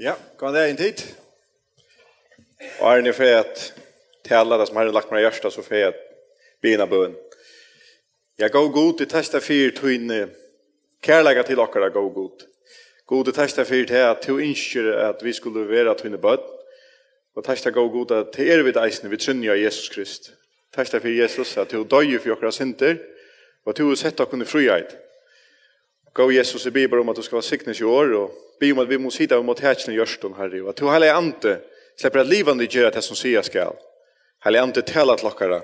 Ja, kan det en tid? Og er det for til alle som har lagt meg hjertet, så for at begynne bøen. Jeg går god til testa fire tøyne. Kærlegger til dere er god god. testa fire til at du ønsker at vi skulle være tøyne bøen. Og testa god god at til er vi deisende, Jesus Krist. Testa fire Jesus at du døyer for dere sinter, og at du setter dere i Gå Jesus i Bibelen om at du skal være siknes i år, og be om at vi må sida om mot hætselen i hjørsten, Herre, og at du heile ante slipper at livene gjør at det som sier skal. Heile ante tala til dere.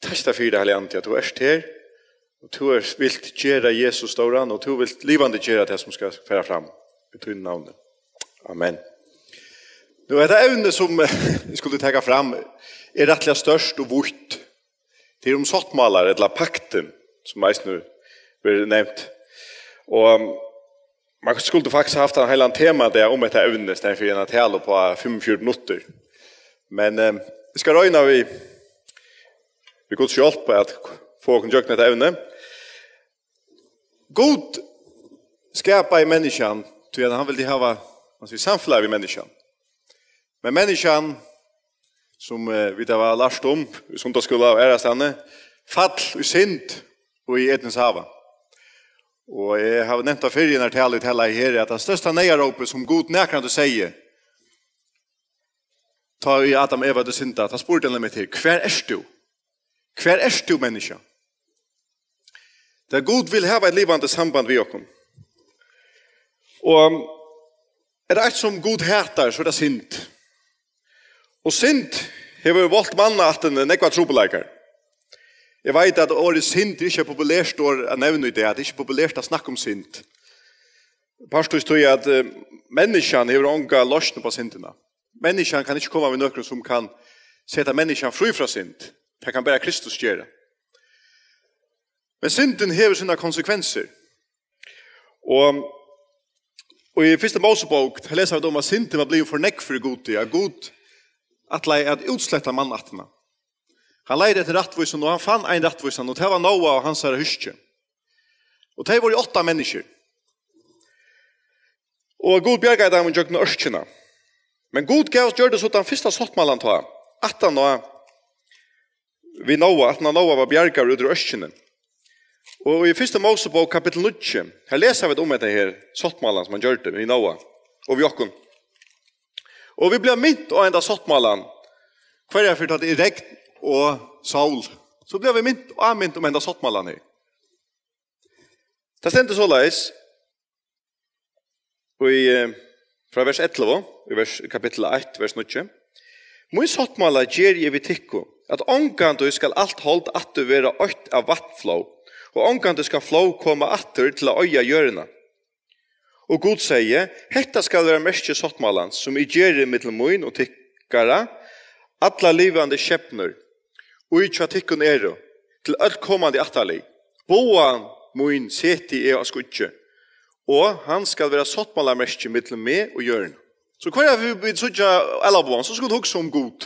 Takk deg ante, at du er her, og du er vil gjøre Jesus døren, og du vil livene gjøre at det som skal fære fram. Vi tog inn navnet. Amen. Nå er det evne som vi skulle tegge fram, er rettelig størst og vort. Det er om um sottmaler, eller pakten, som jeg snur, blir nevnt. Og um, man skulle faktisk haft en heilan tema der om etter evne, stedet for en tale på 45 minutter. Men um, vi skal røyne vi, vi går til på at få en jøkne etter evne. God skapar i menneskene, tror jag han vill ha man säger samfällig människan. Men menneskene, som eh, vi da var last om, som då skulle vara ärastanne, fall i synd og i etnens hava. Og jeg har nevnt av fyrir når talet hella i her, at det største neieråpet som god nekrande sier, ta i Adam Eva du synda, ta spurt enn meg til, hver er du? Hver er du, menneska? Det er god vil heva et livande samband vi okkom. Og er det eit som god hætar, så er det synd. Og synd hever valgt manna at den er nekva trobeleikar. Jeg vet at året synd er ikke populært å nevne det, at det er ikke populært å snakke om synd. Pastor tror jeg at eh, menneskjen har ånka løsne på syndene. Menneskjen kan ikke komme med noen som kan sette menneskjen fri fra synd. Det kan bare Kristus gjøre. Men synden har sine konsekvenser. Og, og i første Mosebok leser vi om at synden var blitt for nekk for god tid. At, at utslettet mannattene. Han leide etter rattvisen, og han fann ein rattvisen, og det var Noah og hans herre huske. Og det var jo åtta mennesker. Og god bjerga i dem og jøkken ørskjene. Men god gav oss gjør det sånn at han fyrsta sottmallan ta, at han var vi Noah, at han Noah var bjerga ut ur ørskjene. Og i fyrsta mosebok kapittel 9, her leser vi om etter her sottmallan som han gjør det, vi Noah, og vi jokken. Og vi blir mynt å enda sottmallan, hver er fyrt at i er regn, og Saul. Så ble vi mynt og anmynt om um enda sottmallan her. Det stendte så leis i, eh, fra vers 11, i vers, kapittel 1, vers 9. Min sottmallan gjer i vitikko at ongan du skal alt hold at du vera ått av vattflå, og ongan du skal flå komme atter til å øya gjørna. Og Gud sier, hetta skal vera mestje sottmallan som i gjer i moin og tikkara, Alla livande skepnur Ui tja tikkun eru til öll komandi atali. Boan muin seti eo a skutju. Og han skal vera sottmala mersi mittle me og jörn. Så kvar er vi bit sotja ala boan, så skut huksa om um gud.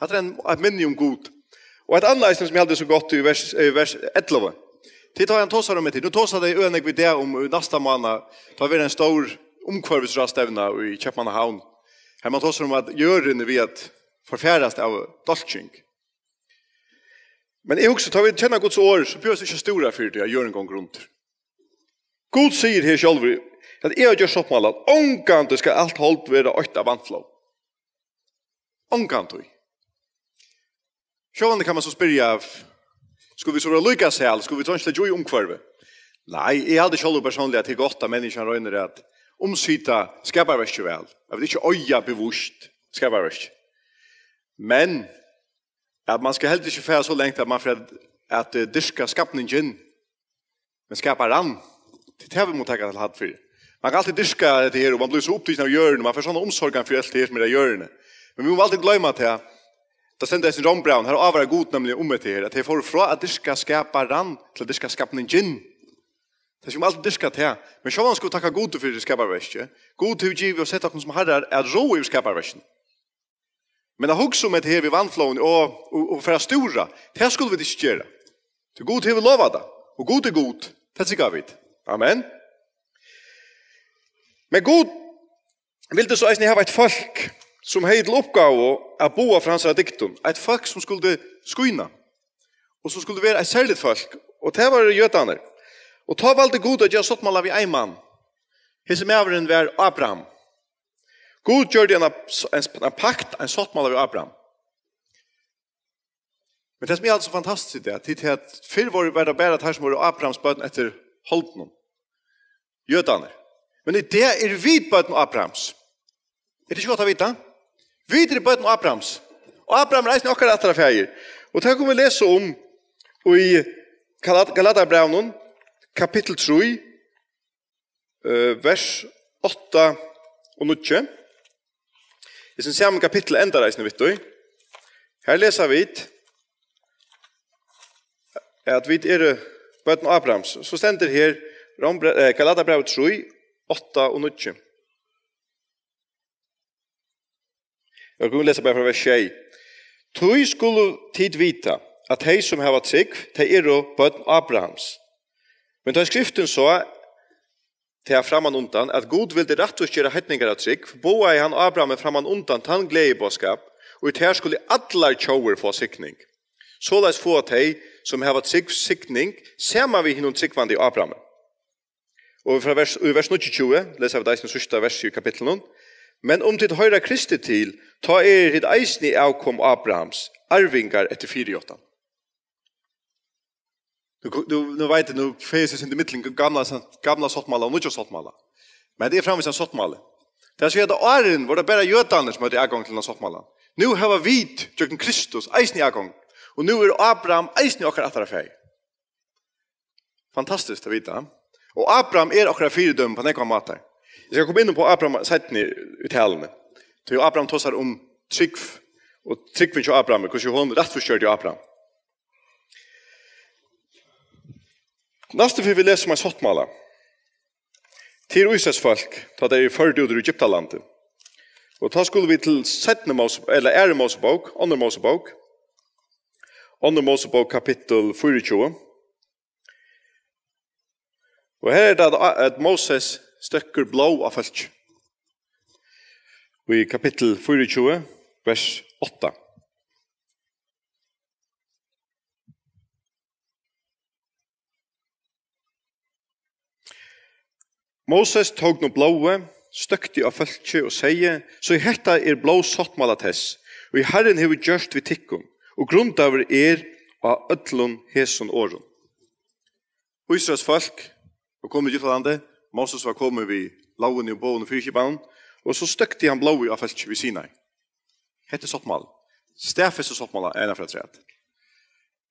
Hatt er en minni om um gud. Og et anna eisne som jeg heldig så godt i vers 11. Tid tar jeg en tosar om um en tosar om en tid. Nå dei vi det om nasta manna. Ta vi er en stor omkvarvis i Kjepmanna Her man tosar om at jörn vi at forfer av forfer Men jeg husker, tar vi tjene Guds år, så behøver vi ikke store for det, jeg gjør en gang rundt. God sier her selv, at jeg gjør så på alle, at skal alt holdt være øyt av vantlov. Omgang du. Sjøvende kan man så spørre av, skulle vi så være lykke seg skulle vi tånne til å gjøre omkvarve? Nei, jeg hadde selv personlig at det er godt at menneskene røyner at omsyta skaper vi jo vel. Jeg vil ikke øye bevost, skaper vi Men, at man skal heller ikke fære så lengt at man får at uh, eh, dyrke skapningen, men skapar an. Det er vi mot tenke til hatt for. Man kan alltid dyrke det her, og man blir så opptrykt av hjørnet, man får sånne omsorg for alt det her som er hjørnet. Men vi må alltid glemme til at Da sender jeg sin John Brown, her og god nemlig om um etter her, at jeg får fra at du skal skapa rann, til at du skapa en gin. Det er som alltid diska til, til. Men sjåvann skal vi takke god til for du skapa versje. God til vi giver og sette som herrer, er ro i skapa Men att hugga som um ett hev i vannflån och, och förra stora, det här skulle vi inte göra. Det är gott hev i lovade. Och gott är er gott. Det är vi. Amen. Men gott vill du så att ni har ett folk som har ett uppgav att bo av fransar diktum. Ett folk som skulle skyna. Och som skulle vara ett särligt folk. Och det var det götaner. Och ta valde det goda att jag satt med mann, vid en man. Hes var Abraham. Abraham. God gjør det en, en, en pakt, en sottmål av Abraham. Men det som er alt så fantastisk det, det er at før var det bare bare at her som var Abrahams bøten etter holden, jødene. Men i det er vi bøten av Abrahams. Er det ikke godt å vite? Vi er bøten av Abrahams. Og Abraham reiser ned akkurat etter fjerger. Og det kommer vi lese om um i Galatabraunen, kapittel 3, eh, vers 8 og 9. Vi som ser om kapittel enda reisende vitt du. Her leser vi at vi er bøten av Abrahams. Så stender her Galata brev 3, 8 og 9. Jeg kan lese bare fra vers 6. Tui skulle tid vita at hei som heva trygg, te er bøten av Abrahams. Men da skriften så til framan undan, at Gud vilde rett og kjøre hettningar av trygg, boa i han Abraham framan undan tann glede på skap, og i ter skulle allar tjauer få sikning. Så la oss få at hei som heva trygg sikning, sema vi hinnom tryggvande i Abraham. Og fra vers, i vers 20, leser vi deis den sørste vers i kapitlet Men om um tid høyra Kristi til, ta er hit eisni avkom Abrahams, arvingar etter 48. Du du nu vet nu fäser sig inte i mitten gamla sånt gamla sortmala och nya sortmala. Men det är en sortmala. Det är så att Aron var det bara jötarna som hade ägång till den sortmala. Nu har vi tjocken Kristus ägst i ägång. Och nu är Abraham ägst i åkrar att affär. Fantastiskt att veta. Och Abraham är åkrar fyrdöm på den här maten. Jag ska komma in på Abraham och ni ut här. Då Abraham tossar om tryggf. Och tryggf inte Abraham. Kanske hon rätt förstörde Abraham. Næste vi vil lese om en sottmala. Til Øysets folk, da det er ført ut i Egyptalandet. Og da skulle vi til settende Mosebok, eller ære Mosebok, andre Mosebok. Andre Mosebok kapittel 24. Og her er det at Moses støkker blå av folk. Og i kapittel 24, vers 8. Moses tog no blåe, stökti av fölkje og seie, så i hetta er blå sottmala tess, og i herren hefur gjørt vi tikkum, og grunda er av öllun hesson årun. Ísraels folk var komi gyrt av landi, Moses var komi vi launi og bóni og kibann, er er og så um stökti han blåi af fölkje vi sina. Hette sottmala, stafis sottmala enn fyrir tret.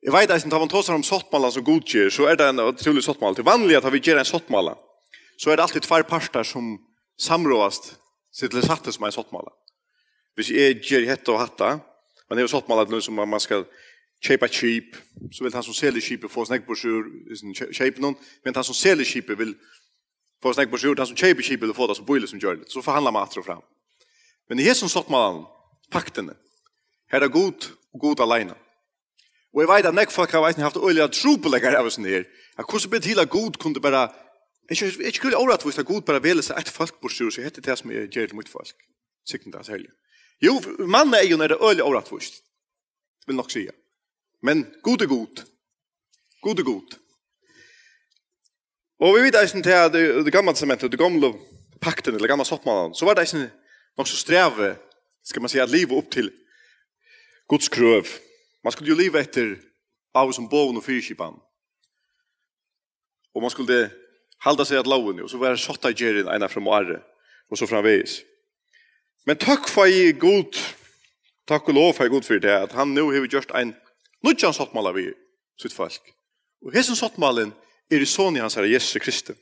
Jeg vet at hvis man tar en tråd om sottmala som godkjer, så er det en utrolig sottmala. Det er vanlig at vi gjør en sottmala så er det alltid tvær parter som samråast sitt eller satte som er sottmålet. Hvis jeg gjør hette og hatta, men det er jo sottmålet noe som man skal kjøpe kjip, så vil han som selger kjipet få snakk på sjur, kjøp noen, men han som selger kjipet vil få snakk på sjur, han som kjøper kjipet vil få det som bøyler som gjør det, så forhandler man atro fram. Men i er som sottmålet, paktene, her er god og god alene. Og jeg vet at nekk folk har vært, jeg har haft øyelig at tro på lekkere av oss at hvordan blir det god kunne bare Ikke, ikke kul over at hvis det er god bare vel, så er et folk på styr, så heter som er gjerne mot folk. Sikten deres helge. Jo, jo nere øyelig over at hvis. Det vil nok sige. Men god er god. gut. er god. Og vi vet eisen er til at det gamle sementet, det gamle pakten, eller gamle sottmannen, så var det eisen nok så streve, skal man si, at livet opp til Guds krøv. Man skulle jo livet etter av som boven og fyrkipan. Og man skulle det halda seg at lovene, og så var det sått gerin ena fra Moare, og så fra Veis. Men takk for i god, takk og lov for i god for det, at han nu har gjort en nødjan sottmål vi, sitt folk. Og hesson sottmålen er i sonen hans her, Jesus Kristi.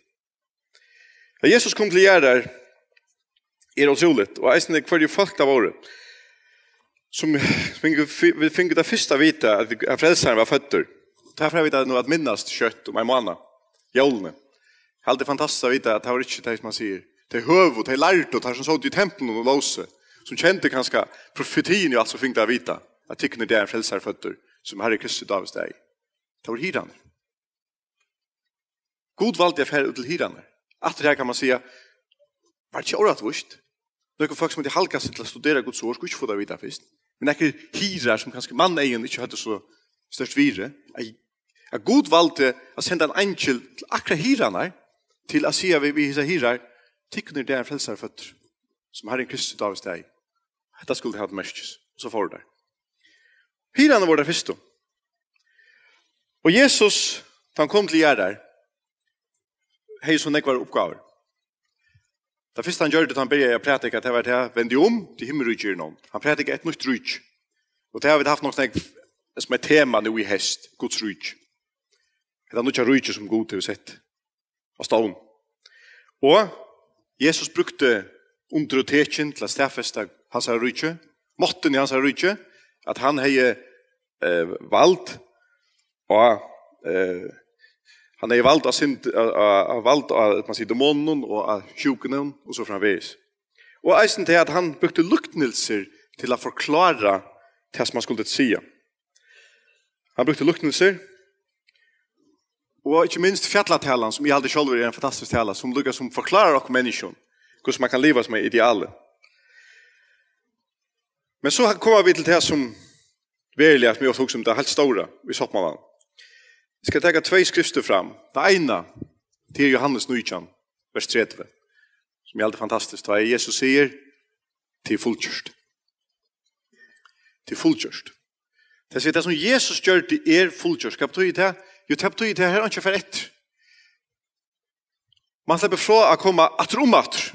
Ja, Jesus kom til gjerne der, er utrolig, og jeg snakker for de folk av året, som vi fikk det første vita, at frelseren var født. Derfor har vi det at minnast kjøtt om um en måned, Helt det er fantastiska vita att det var inte det som man säger. Det är er höv och det är er lärt och det är som sådant i templen och låse. Som kände ganska profetin i allt som fick det vita. Att tycka när det är en frälsare fötter som Herre Kristus Davids dig. Det var hyran. God valde jag färd till hyran. Att det här kan man säga var det inte orat vurscht. Det är folk som inte halkar sig till att studera Guds år skulle inte få det vita först. Men det är hyrar som kanske mannen egen inte hade så störst vire. Att God valde att sända en angel till akra hyranar. Att til å si vi hisa hirar, tikkene det er frelsere føtter, som Herren Kristus Davids deg. Dette skulle ha det mestes, og så får du det. Hirane var det første. Og Jesus, da han kom til gjerne der, hei som nekvar oppgaver. Da første han gjør det, han begynte å prate ikke at det var det, vend de om um til himmelrykker i noen. Han prate ikke et nytt rykk. Og det har vi haft noe snakk som er tema nå i hest, Guds rykk. Det er noe rykk som god til å sette av Og Jesus brukte under og til å stedfeste hans her rydtje, måtten i hans her rydtje, at han hei eh, valgt, eh, og eh, han hei valgt av, sind, av, valgt av, man sier, dæmonen og av tjukene, og så framvis. Og eisen til at han brukte luktnelser til å forklare det som han skulle si. Han brukte luktnelser Og ikkje minst fjattla talan, som i aldrig sjålver er en fantastisk tala, som lukkar som forklarar akko menneskjon, gos man kan livast med ideale. Men så kom vi til det som vi er i, som vi også tok som det helt store, vi satt mellom. Vi skal tegge tvei skrifter fram. Det ena, det er Johannes 9, vers 30, som i er aldrig fantastisk, det er Jesus sier, til fullkjørst. Til fullkjørst. Det er sånn Jesus kjør til er fullkjørst. Skal vi tro i det her? jo tepp du i det her anki fer etter. Man slipper fra a koma atru om atru.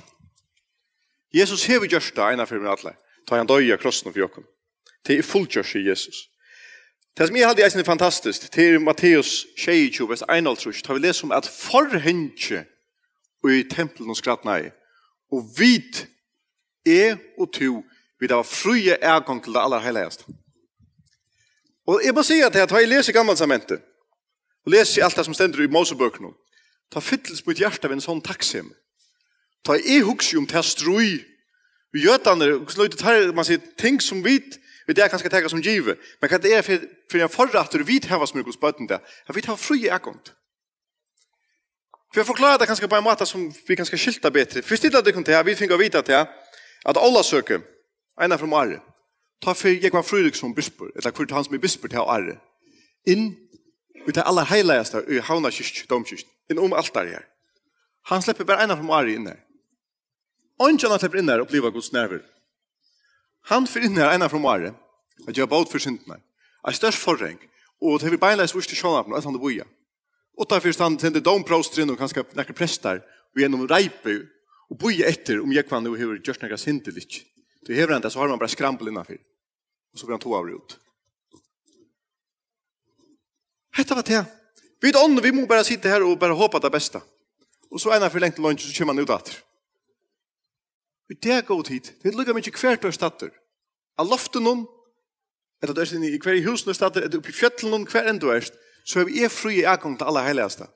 Jesus hever gjørst det ena fyrir alle. Ta han døy krossen for jokken. Det er fullt gjørst i Jesus. Det som jeg hadde eisen er fantastisk, det er Matteus 22, vers 1, tror jeg, vi les om at forhengje og i tempelen og skrattnei, og vid er og to, vi da var frie ergang til det aller heiligeste. Og jeg må si at jeg tar i lese gammelsamentet, Um og les i alt det som stender i Mosebøkene. Ta fyllt på et av en sånn takksim. Ta i hukse om til å strøy. Vi gjør det andre. Så løyde tar man sier ting som vit, vi det er kanskje tega som giver. Men hva det er for, for en forrattere vit hever som er hos bøten der. Jeg vet hva fri er gongt. For jeg forklarer det kanskje på en måte som vi kanskje skilta bedre. Først til at det kom til vi finner å vite til her, at alle søker, en Arre, ta Mare, ta for jeg var fri som bisper, eller kvart han som er bisper til Arre, Mare, Vi tar alla heilaste i havna kyrk, domkyrk, inn om um alt der her. Han slipper bare ena fra Ari inne. Ongjana slipper inne og blivet guds nerver. Han fyrir inne ena fra Ari, at jeg har båt for syndene, er størst forreng, og det er vi beinleis vurs til sjånafn, og det um Og da er han er domprostrin, Og kanskje nekker han og gjennom reipu og boi etter om jeg kvann hva hva hva hva hva hva hva hva hva så har man hva hva innanfyr, og så hva han hva av Hetta var det. Vi vet vi må bare sitte her og bare håpe at det beste. Og så er det for lengt til lunch, så kommer man ut etter. Vi vet det er god tid. Det lukkar mye hver tørre stedder. Av loftet noen, etter døst inn i hver hus noen oppi fjøttel noen hver enn du er, så er vi er fri i akkong til alle heiligaste.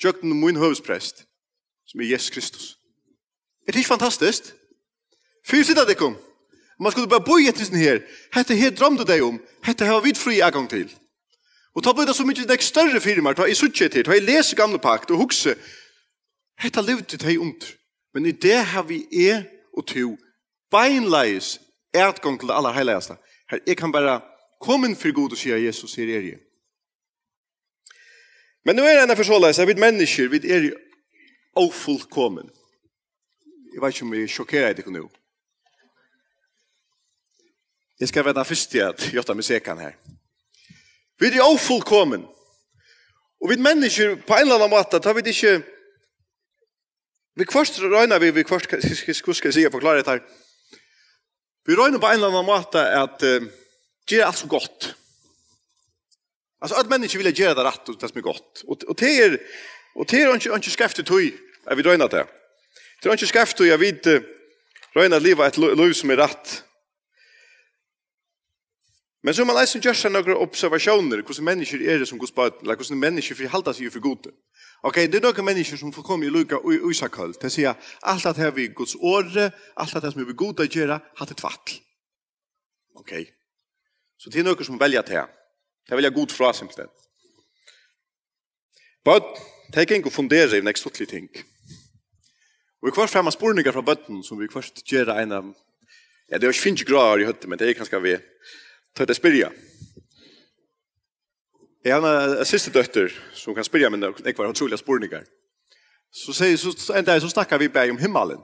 Tjøkken og min høvesprest, som er Jesus Kristus. Er det ikke fantastisk? Fyr sitt at det kom. Man skulle bare bo i etter sin her. Hette her drømte deg om. Um. Hette her har vi fri i akkong til. Og ta på det så mye det større firmaer, ta i suttje til, ta i lese gamle pakt og hukse. Hetta levd til deg ondt. Er men i det har vi e og to beinleis eitgong til det aller heiligaste. Her, jeg kan bare komme inn for god og sier Jesus, sier er Men nå er det enda for så leis, jeg vet mennesker, vi er jo ofullkommen. Jeg vet ikke om jeg sjokkerer deg nå. Jeg skal være den første jeg gjør med sekan her. Vi er ofullkommen. Og vi mennesker på en eller annen måte, tar vi det ikke... Vi kvart, røyner, vi først skal jeg si og forklare dette her. Vi røyner på en eller annen måte at uh, eh, det er alt så godt. Altså at mennesker vil gjøre det rett og det som er godt. Og, og det er jo er ikke, er ikke skreftet høy at vi røyner det. Det er ikke skreftet høy at vi eh, røyner livet et liv som er rett Men så er man eisen gjør seg noen observasjoner, hvordan mennesker er det som går spørt, eller hvordan mennesker får halte seg for gode. Ok, det er noen mennesker som får komme i lukka og usakhøl, til å si at alt det her vi er går året, alt det som vi vil gode å gjøre, har det tvatt. Ok. Så det er noen som velger til. Det vil jeg god fra, simpelt Bød, tenk er ikke å fundera i nekst utlige ting. Og vi kvart frem av sporeninger fra bøtten, som vi kvart gjør en av, ja, det er jo ikke finnes i høtten, men det er kanskje vi, Tøy det er spyrja. Jeg har eh, en siste døtter som kan spyrja, men det var utrolig spurningar. Så sier hun, en dag så snakkar vi bæg om himmelen.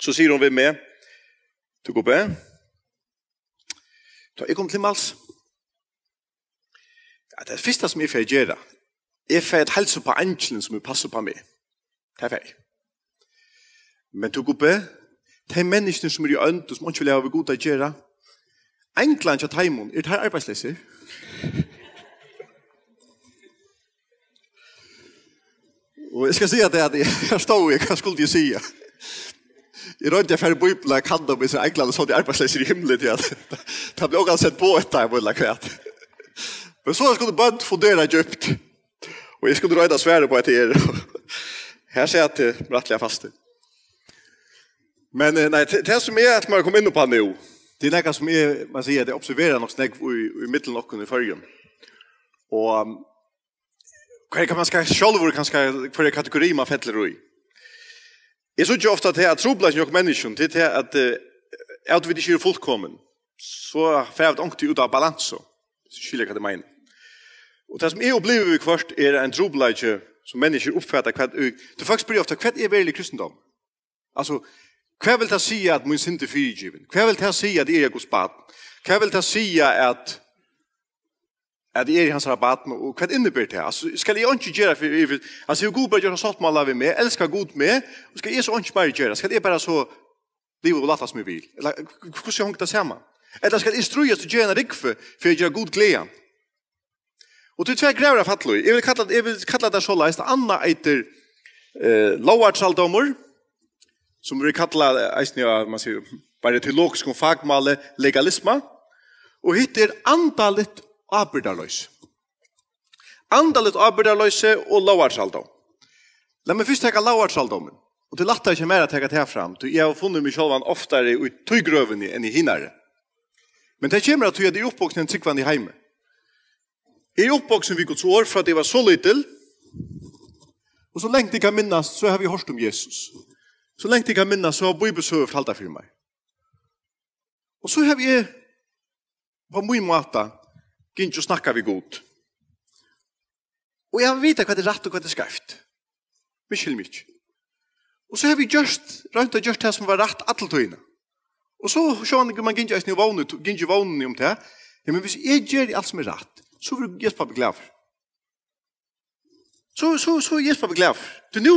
Så sier hun vi med, du går bæg, du har ikke kommet til himmels. Det er det fyrsta som jeg fyrir gjerra. Jeg fyrir et helse på angelen som vi passer på meg. Det er fyrir. Men du går bæg, er mennesken som er i ændu, som ændu vil ha vi gud að gjera, Eint land kjøtt heim, og ert her er arbeidsløse. Og jeg skal si at det er det jeg har stått i, og jeg skulle jeg si, jeg rådde til færre boibla, kan da minst en eint og som er arbeidsløse i himmelen, til at det har blivit ågansett båt, da jeg måtte kvært. Men så skulle bødd få døra djupt, og jeg skulle råda svære på etter er. Her ser jeg til rettelig er faste. Men det som er, at man kommer inn på han, jo, Det er noe som er, man sier det jeg observerer noe snakk i, i midten av i fargen. Og um, hva er det man skal selv hvor man skal for er kategori man fettler i? Jeg synes jo ofte at det er troblad som jo det er til at jeg eh, er at vi ikke er fullkommen, så er jeg fævd ut av balanser, hvis jeg skylder hva det mener. Og det som jeg opplever vi kvart, er en troblad som mennesker oppfatter hva det er. Det er faktisk bare ofte hva er veldig kristendom. Altså, Kva vil ta si at min sinte er fyrgiven? Kva vil ta si at jeg er gos baden? Hva vil ta si at at jeg er hans rabatten, og hva innebærer det? Altså, skal jeg ikke gjøre for Altså, jeg er god bare gjøre sånn med alle vi med, elsker god med, og skal jeg så ikke bare gjøre? Skal jeg bare så livet og latte som vil? Eller, hvordan skal det sammen? Eller skal jeg strøye til gjøre en rikve for jeg gjør god glede? Og til tve grever av fattelig, jeg vil kalle det så leist, Anna eiter eh, lovartsaldommer, Som vi kattla, eisni, bare til lokskon fagmale legalisma. Og hittir er andalet arbeiderløse. Andalet arbeiderløse og lauartsaldomen. La meg fyrst tekka lauartsaldomen. Og det latta ikkje mer taka tekka det her fram. Jeg har funnet mig sjalvan oftare i tøygrøveni enn i hinare. Men det kommer at du gjør det i oppboksen en tikkvann i heime. I oppboksen vi gått år for at det var så lite. Og så lenge det kan minnast så har vi hårst om um Jesus. Så lenge jeg kan minne, så har bøybesøver fortalt det for meg. Og så har jeg på min måte gitt å snakke vi godt. Og jeg vil vite hva det er rett og hva det er skreft. Mykkel mykje. Og så har vi gjort, rønt og gjort det som var rett alle tøyene. Og så ser man ikke man gitt å snakke vi godt, gitt å om det. Ja, men hvis jeg gjør alt som er rett, så vil jeg gjøre det glad for. Så, så, så gjør jeg det glad for. Du, nå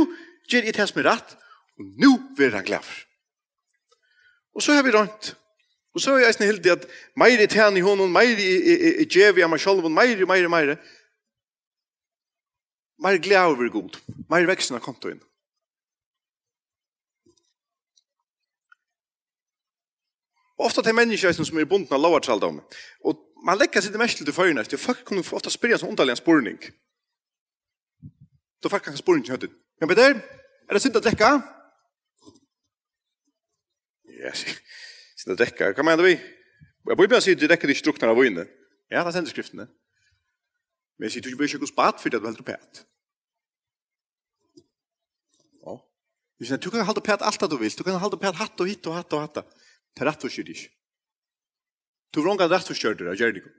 gjør jeg det som er rett, Og nu vil han glæf. Og så har vi rønt. Og så har jeg snill det at meir i tæn i hånden, meir i djev i meg sjalv, meir, meir, meir. Meir glæv over god. Meir veksin av kontoen. Ofta til menneskjeisen som er bundna av lovartsaldom. Og man lekkar sitt mest til det fyrir Folk kunne ofta spyrja som underlig spurning. Då fakk han spurning til høytet. Ja, Peter, er det synd at lekkar? ja, sina dekka. Kan man ändå vi? Jag bor ju bara sida dekka de struktnar av vinnen. Ja, det är sända skriftene. Men jag säger, du behöver inte gå spart för att du er pert pät. Ja. Jag säger, du kan hälter pät allt du vill. Du kan hälter pät hatt och hitt och hatt och hatt. Det rätt och kyrdisk. Du vrångar rätt och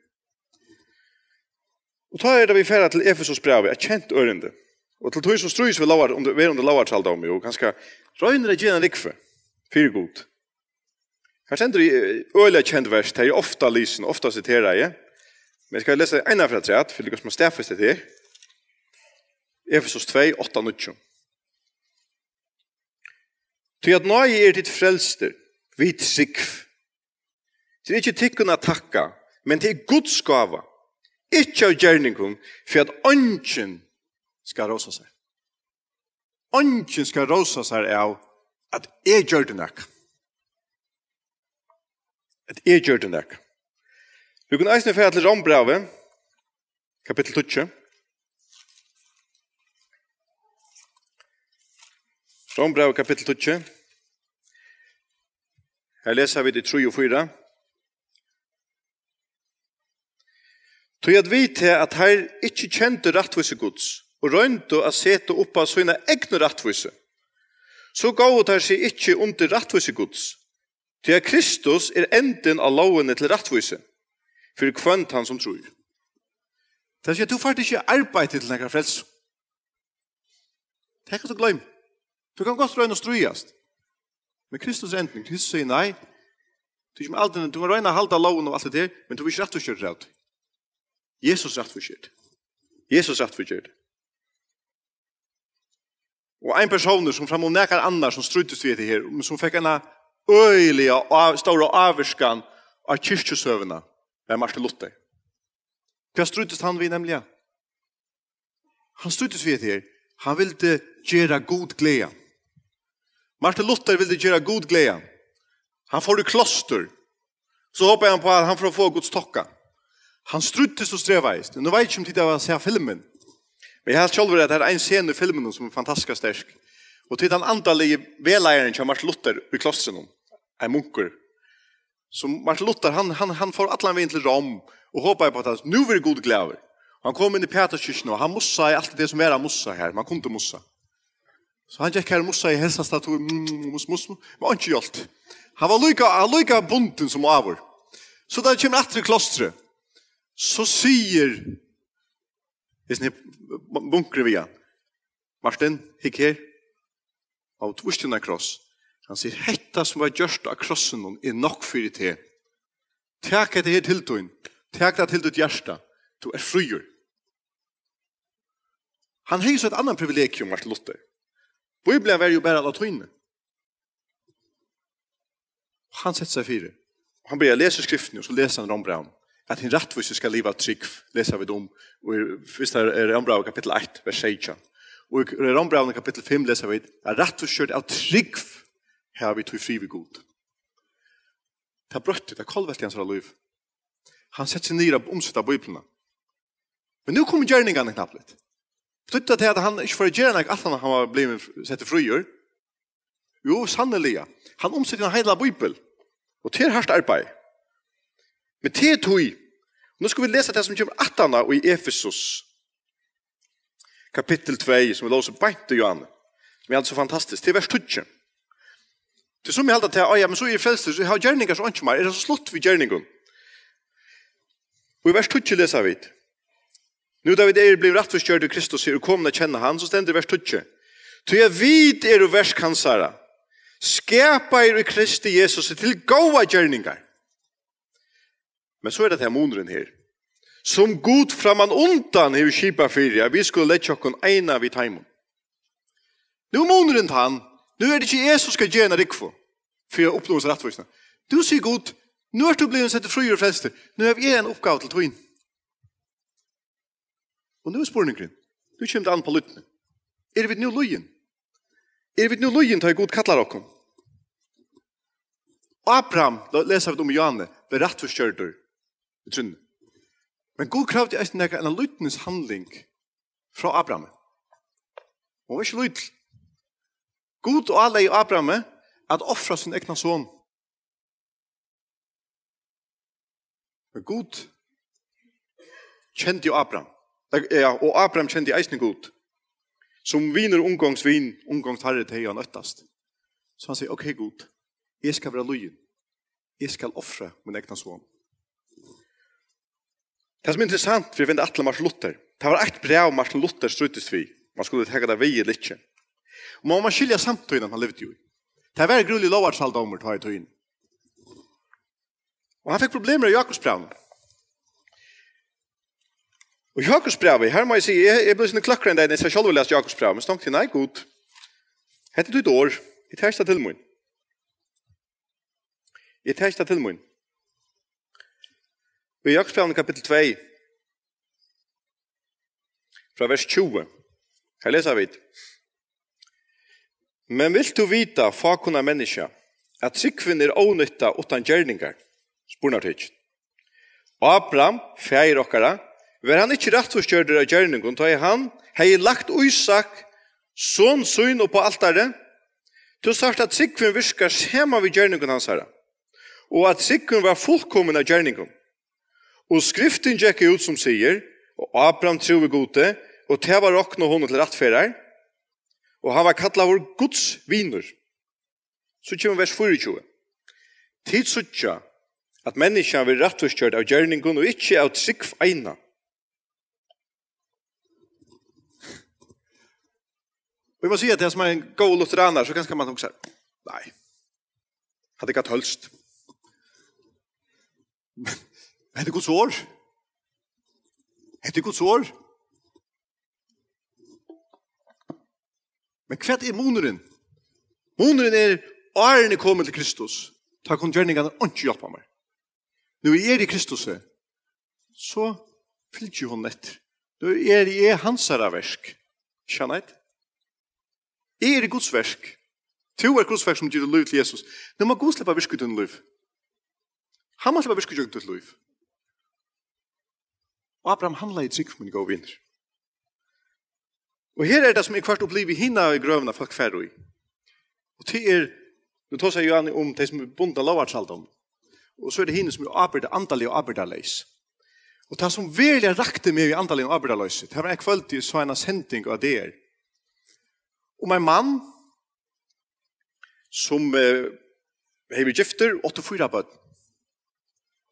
Och ta er där er vi färra till Efesos brev, ett känt örende. Och till tog som strys vi lovar, er under lovar till allt av mig. Och ganska, röjner likfe. Fyrgod. Her sender vi eh, øyelig kjent vers, det er ofte lysen, ofte siterer jeg. Men jeg skal lese det ene fra treet, for det er som å stefes til. Efesos 2, 8, 9. Til at nå er ditt frelster, vi sikv, Det er ikke tikkene takka, men til er Guds gava. Ikke av gjerningum, for at ånden skal råse seg. Ånden skal råse seg av at jeg gjør det nærkant et er gjør den der. Vi kunne eisne fære til rambrave, kapittel 12. Rambrave, kapittel 12. Her leser vi det i 3 og 4. Tror jeg at vi at her ikke kjente rettvise gods, og røynte å sete oppa sånne egne rettvise, så gav det seg ikke under rettvise gods, Til Kristus er enden av lovene til rettvise, for kvant han som tror. Det er sier at du faktisk ikke arbeid til denne frels. Det er ikke så Du kan godt røyne og strøyast. Men Kristus er enden. Kristus sier nei. Du, ikke alltid, du må røyne og halte er, og alt det der, men du vil ikke rettvise rett. Jesus rettvise rett. Jesus rettvise Og en person som framom nekker andre som strøytes vi etter her, som fikk en øyelige av store avvirskene av kyrkjøsøvene med Martin Luther. Hva struttes han vi nemlig? Han struttes vi etter. Han ville gjera god glea. Martin Luther ville gjera god glea. Han får i kloster. Så håper han på at han får få Guds tokka. Han struttes og strevaist. Nu vet jeg ikke om tid å se filmen. Men jeg har selv at det er en scene i filmen som er fantastisk sterk. Og til den andalige velæren kommer Martin Luther i klosteren en munker. Så Martin Luther, han, han, han får alle veien til Rom, og håper på at han, nå vil det gode glæver. Han kom inn i Peterskirchen, og han mossa i alt det som er han mossa her, man kunne mossa. Så han gikk her og mossa i helsastatuer, mm, mm, mm, mm, men han ikke gjaldt. Han var lykka, han lykka bunten som avur. Så da han kommer etter klostre, så sier, det er sånn, bunkre via, Martin, hikk her, av tvustina kross, Han sier, hetta som var gjørst av krossen hon er nok fyrir til. Tek etter her til døgn. Tek etter til hjersta. Du er fryur. Han hei så et annan privilegium, Martin Luther. Bibelen var jo bare la Han sett seg fyrir. Han begynner å lese skriften, og så leser han Rambraun At hin rattvise skal av tryggf, leser vi dom. Og først er Rombraun kapittel 1, vers 16. Og i Rombraun kapittel 5 leser vi at rattvise skjørt av tryggf, har vi tog fri vid god. Det er det har kolvet i hans liv. Han setter sin nere og omsetter bøyplene. Men nå kommer gjerningene knapt litt. Betyttet til at han ikke får gjerne ikke at han har blitt sett fri. Jo, sannelig. Han omsetter en hele bøypel. Og til er hørt arbeid. Men til tog. Nå skal vi lesa det som kommer at han i Efesus. Kapittel 2, som vi låser i Johan. Som er alt så fantastisk. Til vers 2. Det er som jeg heldt at er, jeg, men så er frelst, jeg har gjerninger så ikke mer, er det så slutt ved gjerningen? Og i vers 20 leser vi det. Nå da vi der blir rett i Kristus, og er kommer til å kjenne han, så stender vers 20. Så jeg vet er det vers kan sære. Skapa er i Kristi Jesus til gode gjerninger. Men så er det her moneren her. Som god fra man ondann skipa vi vi skulle lett sjokken eina vi taimun. Nu moneren til han, Nu er det ikke jeg som skal gjøre en rikvo, for jeg opplever seg Du sier godt, nu er du blivit en sette fru og frelste, nå har jeg en oppgave til togjen. Og nu er spørningen, nå kommer det an på lytten. Er vi nu løyen? Er vi nå løyen til å godt kattle dere? Abraham, da leser vi om Johanne, ble rettvisstjørt i trunnen. Men god krav til eisen er en lytenes handling fra Abraham. Hun var ikke lytelig. Gud og alle i Abraham at offra sin egna son. Men God kjente jo Abraham. Ja, og Abraham kjente eisne Gud. Som viner omgångsvin, omgångsherre til han øttast. Så han sier, ok Gud, jeg skal være lojen. Jeg skal offra min egna son. Det som er interessant, vi finner Atle Mars Det var et brev Martin Luther struttes vi. Man skulle tenke det vei litt Um Og man må skilja samtøyna han levde jo i. Det er vær grunn i lovartsaldommer til å ha i tøyn Og han fikk problemer i Jakobsbraven. Og Jakobsbraven, her må jeg si, jeg er blei sinne klakkere enn deg, nes jeg selv har lest Jakobsbraven, men stankt til, nei, god, hette du dår, i tersta til min. I tersta til min. Og i Jakobsbraven kapittel 2, fra vers 20. Hei lesa vit. Men vill du vita, fagkunna menneske, at sykvin er ånøyta utan gjerningar? Spurna ut høyt. Abram, fægir okkara, ver han ikkje rattforskjörder av gjerningun, då hei han, hei lagt usak, sån syn og på altare, då sagt at sykvin virskar sema vid gjerningun hans herra, og at sykvin var fullkommen av gjerningun. Og skriften djekk er ut som sier, og Abram triv i gode, og tevar okkna hona til rattfærar, og han var kallet vår Guds viner. Så kommer vers 24. Tid suttja at menneskene vil rett og kjørt av gjerningen og ikke av trikv egnet. Og jeg må si at det er som en god lutheraner, så kanskje man nok seg, nei, hadde ikke hatt hølst. Men, men det er god sår. Det er god sår. Men hva er moneren? Moneren er åren er kommet til Kristus. Ta kun gjerningen og ikke hjelpe meg. Når jeg er i Kristus, så fyller hun etter. Når jeg er i hans herre versk, kjenner jeg er i Guds versk. To er Guds versk som gir liv til Jesus. Når man god slipper virke til liv. Han må slipper virke til liv. Og Abraham handler i trygg for min gode vinner. Ja. Og her er det som i er kvart opplivet hinna i grøvna folk færder i. Og til er, nå tål sig jo an om det som er bonda lovart saldom. Og så er det hinne som er andalje og aberdalejs. Og det som veljer rakte med i andalje og aberdalejs, det var vi ekvalt i Svarnas henting av der. Og en mann som hever kjifter, åtta fyra bødd.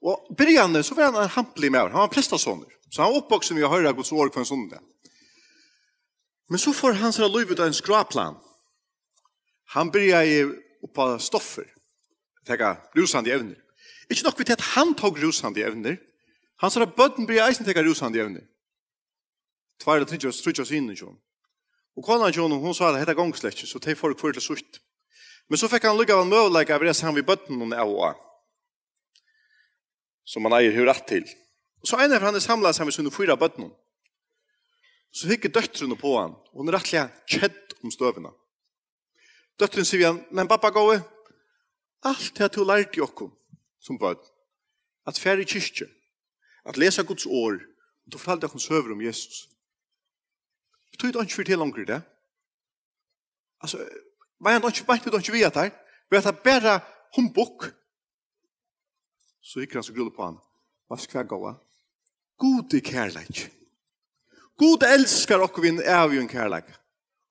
Og brygande, så var han ha en hamplig mörd, han var en Så han har oppvåkst som vi har hørt, han går så år Men så får han sina liv ut av en skraplan. Han börjar ju uppa stoffer. Tänka rusande ävner. Ikke nok vidt at han tog rusande ävner. Han sa at bøtten blir eisen tega rusande ävner. Tvare og trytja og trytja oss inn i kjån. Og kona kjån, hun sa at hetta gongslekje, så teg folk fyrir til sutt. Men så fikk han lukka av en møvleik av resa han vid bøtten og nævå. Som han eier hur rett til. Så enn er han er samlet sammen med sunne fyra bøtten så hygger døtrene på han, og hun er rettelig kjedd om um støvina. Døtrene sier han, men pappa gåi, alt det du lærte jo som bød, at fjerde kyrkje, at lesa Guds år, og då fortalte hans høver om um Jesus. Det tog ikke for til langer det. Altså, var han ikke bare ikke vi at her, var han bare humbok, så gikk han så grunn på han, hva skal jeg gåa? Gode kærleik. God elskar okkur vin ævjun um kærleik.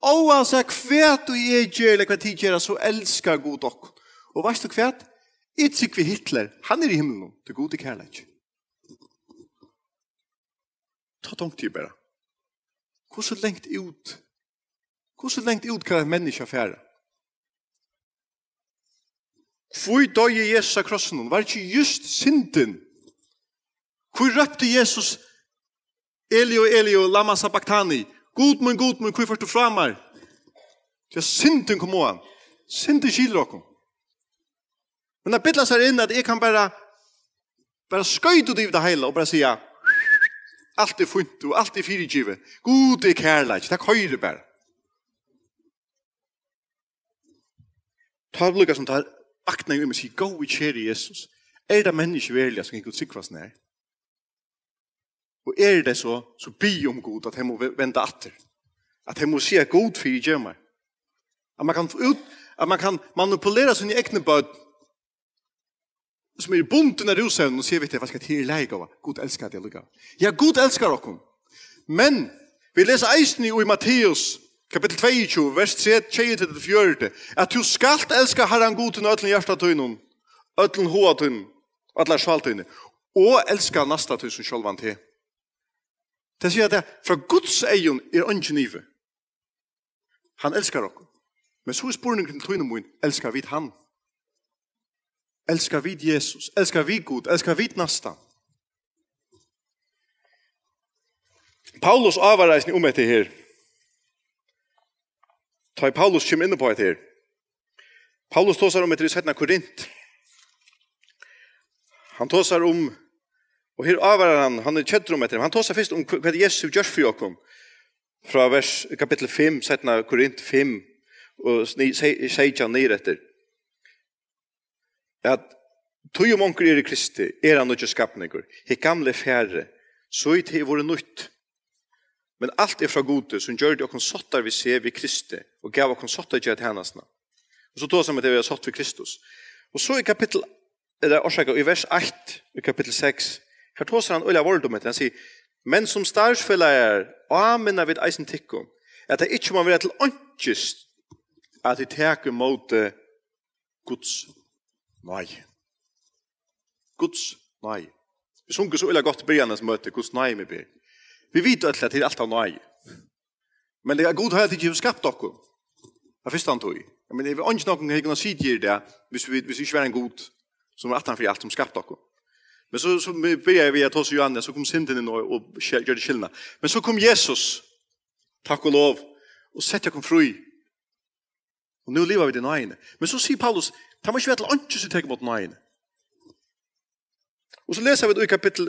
Óa han sa kvet og jeg gjør det hva tid gjør så elskar god okkur. Og varst du kvet? Itzik vi Hitler, han er i himmelen, det er god Ta tungt i bera. Hvordan lengt ut? Hvordan er lengt ut hva er menneska fjæra? Fui døye Jesus av krossen, var ikke just synden? Hvor røpte Jesus Elio, Elio, lama sabachthani. Gud mun, gud mun, kvifar du framar. Det synden kom oan. Synden kylir okko. Men det er bittla sig inn at jeg kan bara bara skøyta ut i det heila og bara siga alt er funt og alt er fyrirgjive. Gud er kærleik, det er kajri bara. Tavluga som tar vaktning um og sig gau i kjeri Jesus. Er det mennesk verilja som ikke ut sikvas nær? Er det mennesk verilja som ikk ut sikvas Og er det så, så by om god at jeg må vente atter. At jeg må si at god fyrir gjør meg. At man kan, ut, at man kan manipulera sin egne bød som er i bunten av rusevnen og sier, vet du, hva skal jeg til i leik av? God elskar deg, lukka. Ja, god elskar dere. Men, vi leser eisen i Matthäus, kapittel 22, vers 3-4, at du skal elska herren god til nødlen hjärta tøyn, nødlen og nødlen hodt, nødlen hodt, nødlen hodt, nødlen hodt, nødlen Det sier at det er fra Guds egen er ikke nive. Han elsker dere. Men så er spørningen til Tøyne Moen. Elsker vi han? Elsker vi Jesus? Elsker vi Gud? Elsker vi Nasta? Paulus avreisende om etter her. Ta i Paulus kjem inne på etter her. Paulus tåser om um etter i 17 Korint. Han tåser om um etter Og her avar han, han er kjøtt rom etter Han tar seg først om hva Jesus gjør for Jakob. Fra vers kapittel 5, sætna Korint 5, og sier ikke han etter. At tog om um onker er i Kristi, er han ikke skapninger. He gamle fjerde, så er det våre nytt. Men alt er fra gode som gjør det og konsotter vi ser vi Kristi, og gav og konsotter ikke til hennes navn. Og så tog han seg med det vi har satt ved Kristus. Og så i kapittel, eller årsaker, i vers 8, i kapittel 6, Her tåser han øyla vold om etter, han sier, men som starsfellar er, amen av et eisen tikkum, at det ikke må være til åndkjøst at vi teker mot Guds nei. Guds nei. Vi sunker så øyla godt i bryanens møte, Guds nei vi ber. Vi vet jo etter at det er alt av nei. Men det er god høyde at vi ikke har skapt dere. Det er første han tog. Men det er jo åndkjøst noen høyde å si til det, hvis vi ikke er en god som er alt av alt som skapt dere. Men så så vi be vi att oss Johannes så kom synden in og och gjorde skillnad. Men så kom Jesus. takk og lov. Och sätter kom fri. Och nu lever vi i nåden. Men så sier Paulus, ta mig vet lunch så tar mot nåden. Och så läser vi det i kapitel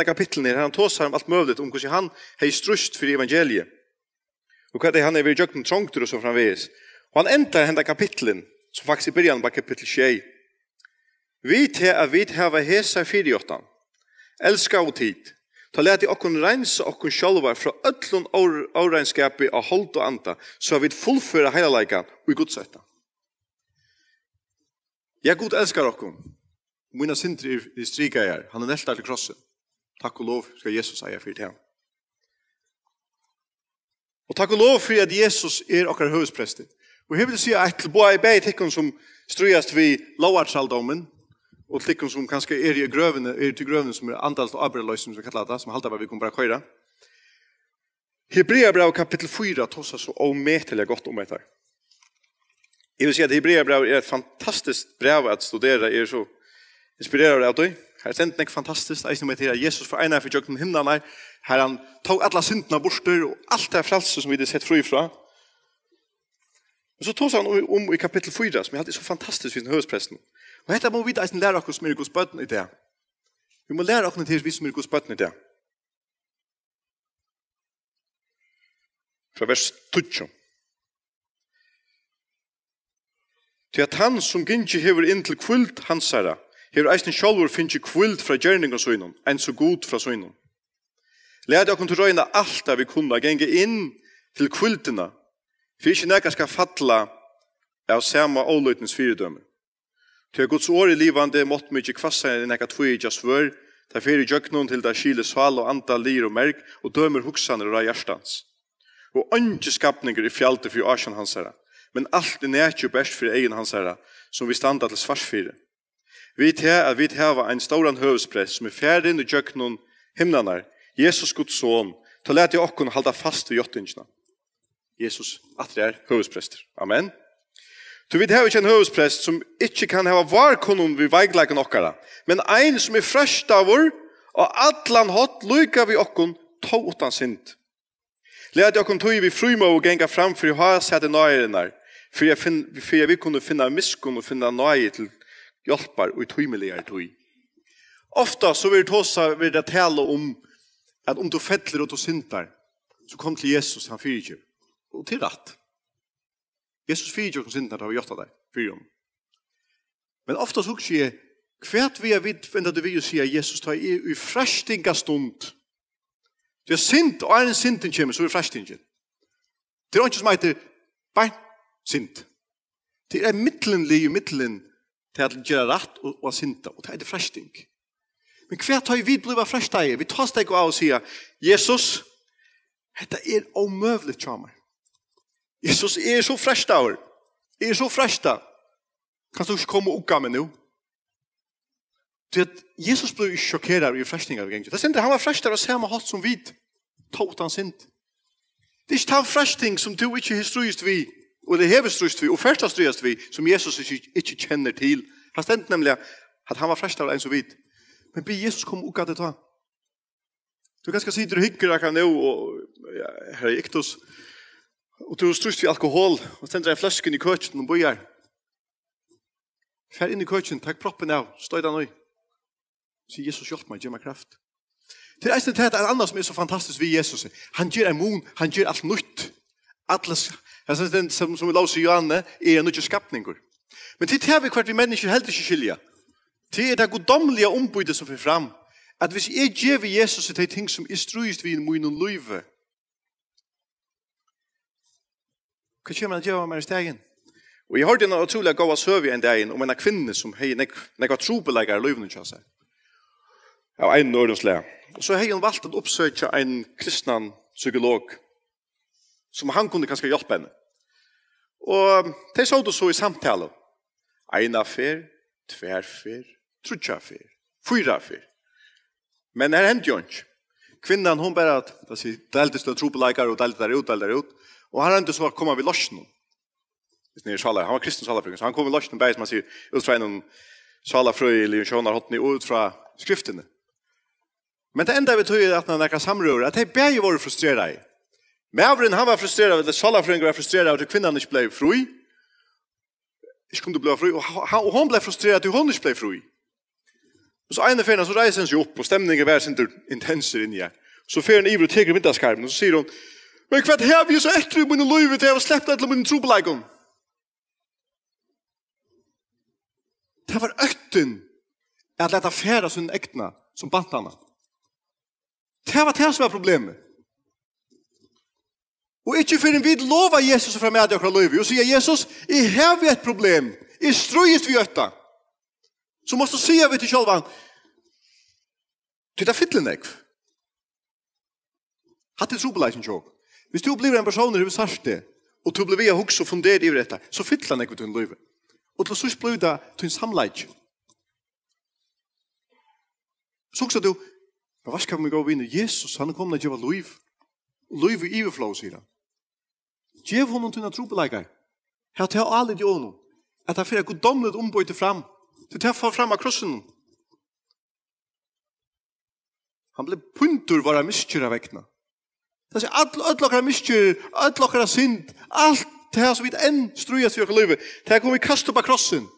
i kapitel när han tar om allt möjligt om hur han har strust för evangeliet. Och vad det han är vid jocken trångt og så framvis. Och han ändrar hela kapitlen, som faktiskt i början på kapitel 6. Vi til at vi til at vi til at hese fire tid. Ta leti okkun okken reins og okken sjalva fra öllun avreinskapi og hold og anta, så vi vit fullføra heila og i gudsetta. Ja, Gud elskar okkun. Mina sindri i er striga eier, er. han er nelt til krossen. Takk og lov, skal Jesus eier fyrir til Og takk og lov fyrir at Jesus er okkar høysprestid. Og hefur vil si at boi bei bei bei bei bei bei bei og tykkum som kanskje er i grøvene, um er til grøvene som er andalt og avbralløys som vi kallar det, som halda var vi kom bara køyra. Hebreabrave kapitel 4 tossa så ometelig godt om her. Jeg vil si at Hebreabrave er et fantastiskt brev at studera, er så inspirerende av det. Her er det sent nekk fantastiskt, Jesus for eina i fyrtjåken, hymna han her han tåg alla syndene bort, og alt det er som vi har sett fru ifra. Så tossa han om i kapitel 4, som er alltid så fantastisk i sin høvdspressen. Og dette må vi vite hvordan vi lærer oss med Guds bøtten i det. Vi må lære oss til det hvis vi lærer oss med Guds bøtten i det. Fra vers 12. Til at han som gynnsi hever inn til kvult hans her, hever eisen sjalvor finner kvult fra gjerning og søgnen, enn så god fra søgnen. Lær dere å kontrollere inn alt det vi kunne, gjenge inn til kvultina, for ikke når jeg skal fatte av Jag ser mig Er til Guds år i livande mått mykje kvassa enn ekka tvoi i jas ta fyrir jöknun til da kile sval og anda lir og merk, og dømer huksan rra jastans. Og ændje skapninger i fjallte fyrir asjan hans herra, men alt er nek jo best fyrir egin hans herra, som vi standa til svars fyrir. Vi tja at vi tja er enn stavra enn stavra enn stavra enn stavra enn Guds son, stavra enn stavra enn stavra enn stavra enn stavra enn stavra er stavra Amen. Du vet, hev ikkje en høvdspræst som ikkje kan ha varkonon vi vaigla okkara, Men ein som er fræscht av vår, og allan hatt, lukkar vi okkun tå utan synd. Lea at jokkon tå i vi frumå og genka fram for i ha sæte nøgjerinnar, for jeg vil kunne finne av miskunn og finne av nøgjer til hjolpar og i tog. i miljard tå i. Ofta så vil tåsa, vil det tale om at om du fettler og du syndar, så kom til Jesus, han fyrer ikkje. Og til er rett. Jesus fyrir jokken sinna da vi gjotta deg, fyrir om. Men ofta så sier jeg, hvert vi er vidt, enda du vil jo sier, Jesus, ta i fræstingastund, frestinga stund. Det er sint, og er en sint en kjemme, så er frestingen. Det er ikke som heiter, bare sint. Det er mittelen li, mittelen til at gjerra ratt og, og synda, og det er fræsting. Men hvert har vi vidt blivet frestinga, vi tar steg av og sier, Jesus, hetta er omøvlig, tjammer. Jesus er så fræst av er. Jeg er så fræst av. Kan du ikke komme og gammel nå? Du vet, Jesus ble jo av i fræstninger. Det er sint, han var fræst av å se meg hatt som vidt. Ta han sint. Det er ikke ta fræstning som du ikke har strøst vi, og det har strøst vi, og først har strøst vi, som Jesus ikke kjenner til. Han er nemlig at han var fræst av en som vidt. Men be Jesus kom og gammel til å Du kan si at du hyggelig akkurat nå, og jeg har gikk til oss. Og du strust vi alkohol, og sender en flaske i køkken og bøyer. Fær inn i køkken, takk proppen av, støy den øy. Sier Jesus hjelp meg, gjør meg kraft. Til er til dette er andre som er så fantastisk vi Jesus. Han gjør en mun, han gjør alt nytt. Atlas, jeg synes den som, som vi la oss i Johanne, er en nytt skapninger. Men til det vi hvert vi mennesker heller ikke skilja. Til det er det godomlige ombudet som vi fram. At hvis jeg gjør vi Jesus til ting som er struist vi i munnen løyve, Hva kommer han til å gjøre med i stegen? Og jeg har hørt en naturlig gav av søv i en dag om en kvinne som har nekva gav trobelægare i løyvene til seg. Ja, en nødvendig. Og så har han valgt å oppsøke en kristnan psykolog som han kunne kanskje hjelpe henne. Og det sa du så i samtalen. Ein affær, tver affær, trutja affær, fyra affær. Men det er hendt jo ikke. Kvinnan, hun bare, det er litt stå trobelægare og det ut, det er litt der ut. Det er litt der ut. Og han er endte så kommer vi lossen. Hvis ni er han var kristen sjala så han kom við lossen bæði, man sier, ut fra en sjala frø i livet sjånar ut fra skriftene. Men det enda vi tog at han nekka samrøver, at de bæði var frustrera i. Mævren han var frustrera, eller sjala frøken var frustrera, at kvinnan ikki blei frøy, ikke kunne blei frøy, og, og hon blei frustrera at hon ikke blei frøy. Og så ene fyrna, så reiser han jo opp, og stemningen vær sin intenser inni, så fyrna iver og teker middagskarmen, og så sier hon, Men hva er vi så etter i munnen løyvet til jeg har sleppt etter i munnen trobeleikon? Det var øtten at leta færa sin ektena som bant hana. Det var det som var problemet. Og ikke for en vid lov Jesus fra med deg og løyvet og sier Jesus, i her vi et problem, i strøyest vi økta så måske sier vi til kjolva han, til det er fyllt enn ekv. Hatt enn er ekv. Hvis du blir en person som er særlig, og du blir ved å huske og fundere i dette, så fyller han ikke til en løyve. Og til å sørge blir det til en samleid. Så også du, men hva skal vi gå og vinne? Jesus, han er kommet til å gjøre løyve. Løyve i iverflå, sier han. Gjøv hun til en trobeleik. Jeg har til å ha litt ånden. Jeg har til goddomlet ombøyte frem. Er til å få frem av krossen. Han ble punter våre miskjøravektene. Det er all okkar mistur, all okkar synd, alt det som vi enn struja til okkar løyve, det er kom vi kast upp av krossen.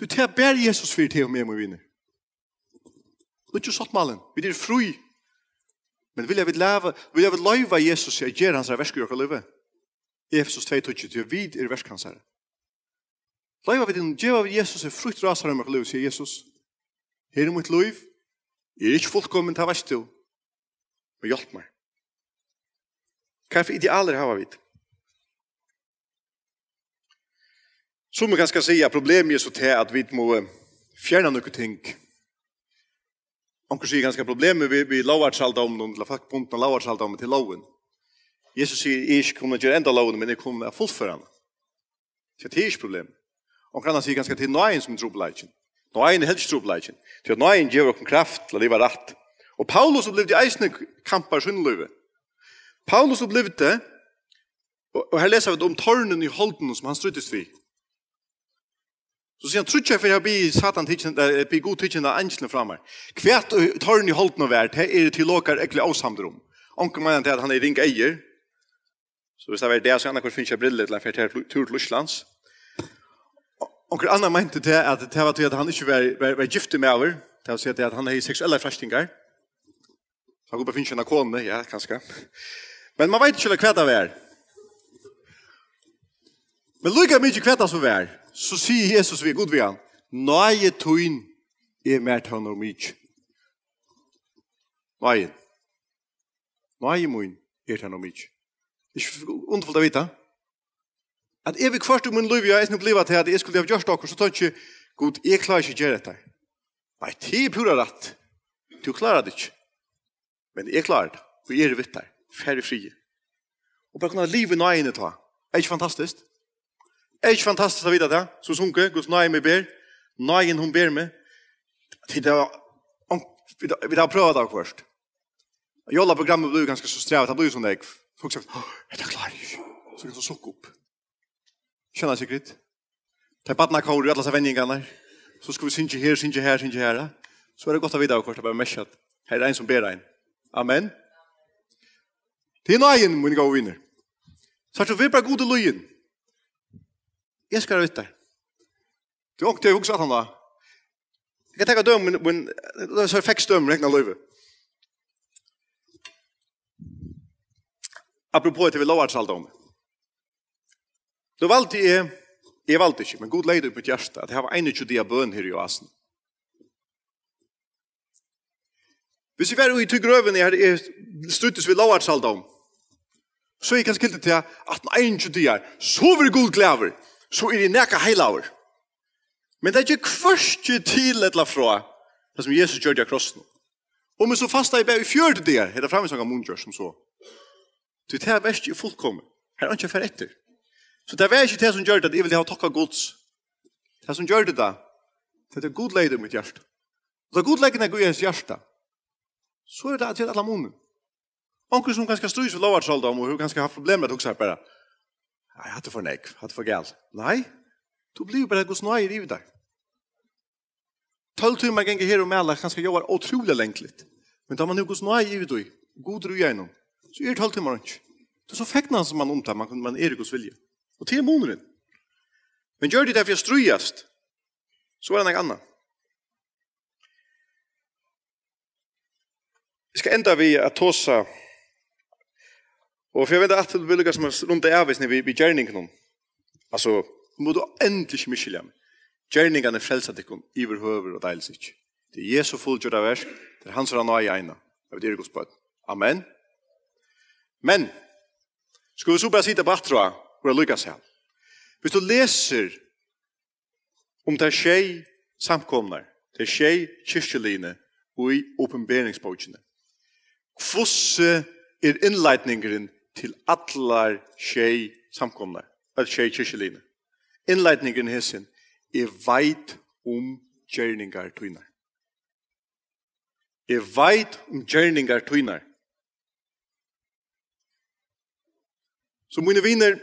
Du tar ber Jesus fyrir til meg, min vini. Nå er ikke malen, vi er fru. Men vilja vi leva, vil jeg vil løyve Jesus i gjer hans versk i okkar løyve. Efesus 2, 2, 2, vid er versk 2, 2, 2, 2, 2, 2, 2, 2, 2, 2, 2, 2, 2, 2, 2, 2, 2, 2, 2, 2, 2, 2, 2, 2, 2, Kan för idealer har vi. Så man kan säga att problemet är så att vi inte måste eh, fjärna något ting. Om man säger ganska problemet är vi lovar sig om noen eller faktiskt punkten lovar sig om till loven. Jesus säger att vi inte kommer göra enda loven, men vi kommer att följa för honom. Så det är problemet. Och man kan säga ganska till någon som tror på det Noen er helst tro på leikken. Nå noen en djevrokken kraft til å var rett. Og Paulus opplevde i eisne kampar av sin løyve. Paulus opplevde, og her leser vi om tårnen i holdene som han struttes vid. Så sier han, tror ikke jeg for jeg blir satan tidsen, eller jeg blir god tidsen av angelen fra Kvært og eh, i holdt noe vært, er det er til låkar ekkelig avsamter om. Onke at han er ring eier. Så hvis det er det, så gjerne hvor finnes jeg briller til han fyrt her tur til Lusslands. at det var til at han ikke var, var, var med over. Det vil si at han er i seksuelle frestinger. Så går på finns en ja, kanske. Men man veit inte vad kvätta vi Men lycka mig inte kvätta som vi är. Så säger Jesus vi är god vi är. Nöje tuin är mer tön och mig. Nöje. Nöje muin är tön och mig. Det är underfullt att veta. Att är er vi kvart om min liv e är snabbt livet här att jag skulle ha så tar god, jag klarar inte att göra pura rätt. Du klarar det Men jeg er klar, og jeg er vitt der, ferdig fri. Og bare kunne livet nå inn i ta. Er ikke fantastisk? Er ikke fantastisk å vite det? Så sunke, Guds nå inn i ber, nå hun ber meg. Til det var, vi har prøvd det først. Jolla programmet ble ganske så strevet, det ble jo sånn deg. Folk sa, er det klart? Så kan jeg så sukke opp. Kjenner jeg sikkert. Det er badna kåre, alle seg vendingene. Så skal vi synge her, synge her, synge her. Så er det godt å vite det først, det er bare mesjet. Her er en som ber deg inn. Amen. Til nøyen, mine gode viner. Så er det bare god til løyen. Jeg skal vite. Det er også det jeg husker at han da. Jeg kan tenke døm, men det er så fikk støm, rekna løyve. Apropos etter vi lovar til alt om. Du valgte jeg, jeg valgte ikke, men god leide ut mitt hjerte, at jeg har 21 dia bøn her i oasen. Mm. Hvis vi var ui tygg røven i her, stuttis vi lovart salda om, så er jeg kanskje kildet til at den egen tjudi er, så vi god glæver, så er jeg nekka heilaver. Men det er ikke kvørstje til etla fra det som Jesus gjør det krossen. Og med så fasta i bæg i fjørte det, er det framvis som så. Så det er verst i fullkommen. Her er ikke fer etter. Så det er ikke det som gjør det, at jeg vil ha tokka gods. Det som gjør det da, det er god leid i mitt hjert. Det er god leid i mitt hjert så er det til alle måneder. Onkel som ganske stryk for lovartsholdet om, og hun ganske har hatt problemer med å huske bare. Nei, jeg hadde for nekk, jeg hadde for galt. Nei, du blir jo bare gos nøye i rive deg. 12 timer ganger her og med alle, ganske jobber utrolig lengt litt. Men da man jo gos nøye i rive deg, god ruge gjennom, så er 12 timer ikke. Det er så fekkene som man omtar, man, man er i gos vilje. Og til måneder. Men gjør det derfor jeg stryk, så er det en annen. Vi skal enda vi at tåsa, og for jeg vet at du vil lukka som rundt det avvisne vi i gjerningen om, altså, må du enda ikke mykje lem, gjerningen er frelsa til iver høver og deils ikke. Det er Jesu fullgjord av versk, det er hans rann og ei eina, av dyr gos bøy. Amen. Men, skal vi så bare sida batra, hvor jeg lukka seg. Hvis du leser om um det er tjei samkomnar, det er tjei kyrkjelinje, og i oppenberingsbogjene, fosse er innleitningeren til atlar tjei samkomne, at tjei kjerseline. Innleitningeren hessin er veit om um gjerninger tøyner. Er veit om um gjerninger tøyner. Så mine viner,